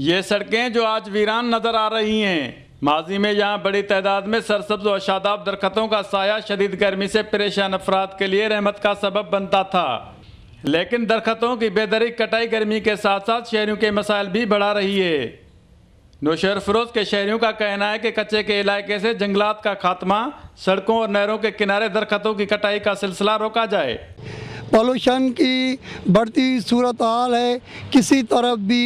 ये सड़कें जो आज वीरान नजर आ रही हैं माजी में यहाँ बड़ी तादाद में सरसब्ज और शादाब दरखतों का साया शदीद गर्मी से परेशान अफराद के लिए रहमत का सबब बनता था लेकिन दरखतों की बेदरी कटाई गर्मी के साथ साथ शहरों के मसाइल भी बढ़ा रही है नौशहर फरोज के शहरों का कहना है कि कच्चे के इलाके से जंगलात का खात्मा सड़कों और नहरों के किनारे दरखतों की कटाई का सिलसिला रोका जाए पोलूशन की बढ़ती सूरत हाल है किसी तरफ भी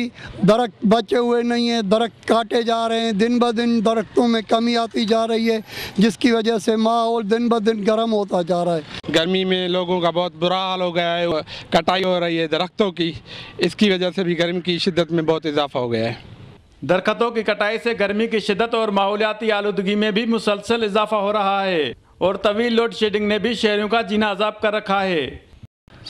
दरख्त बचे हुए नहीं हैं दरख्त काटे जा रहे हैं दिन ब दिन दरख्तों में कमी आती जा रही है जिसकी वजह से माहौल दिन ब दिन गर्म होता जा रहा है गर्मी में लोगों का बहुत बुरा हाल हो गया है कटाई हो रही है दरख्तों की इसकी वजह से भी गर्मी की शिद्दत में बहुत इजाफा हो गया है दरख्तों की कटाई से गर्मी की शिदत और माहौलियाती आलूदगी में भी मुसलसल इजाफा हो रहा है और तवील लोड शेडिंग ने भी शहरों का जीना अजाब कर रखा है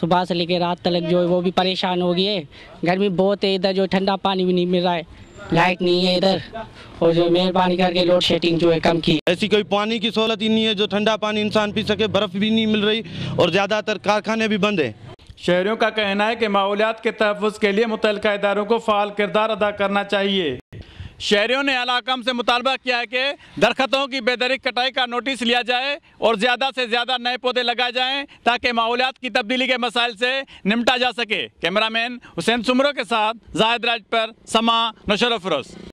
सुबह से लेकर रात तक जो है वो भी परेशान हो गई है गर्मी बहुत है इधर जो ठंडा पानी भी नहीं मिल रहा है लाइट नहीं है इधर और जो मेहरबानी करके लोड शेडिंग जो है कम की ऐसी कोई पानी की सहूलत ही नहीं है जो ठंडा पानी इंसान पी सके बर्फ़ भी नहीं मिल रही और ज़्यादातर कारखाने भी बंद है शहरों का कहना है कि माहौलियात के तहफ़ के लिए मुतल इदारों को फ़ाल किरदार अदा करना चाहिए शहरियों ने अलाकम से मुतालबा किया है कि दरख्तों की बेदरिक कटाई का नोटिस लिया जाए और ज़्यादा से ज़्यादा नए पौधे लगाए जाएँ ताकि माहौलियात की तब्दीली के मसाइल से निपटा जा सके कैमरामैन हुसैन सुमरों के साथ जाहिद राज पर समा नशर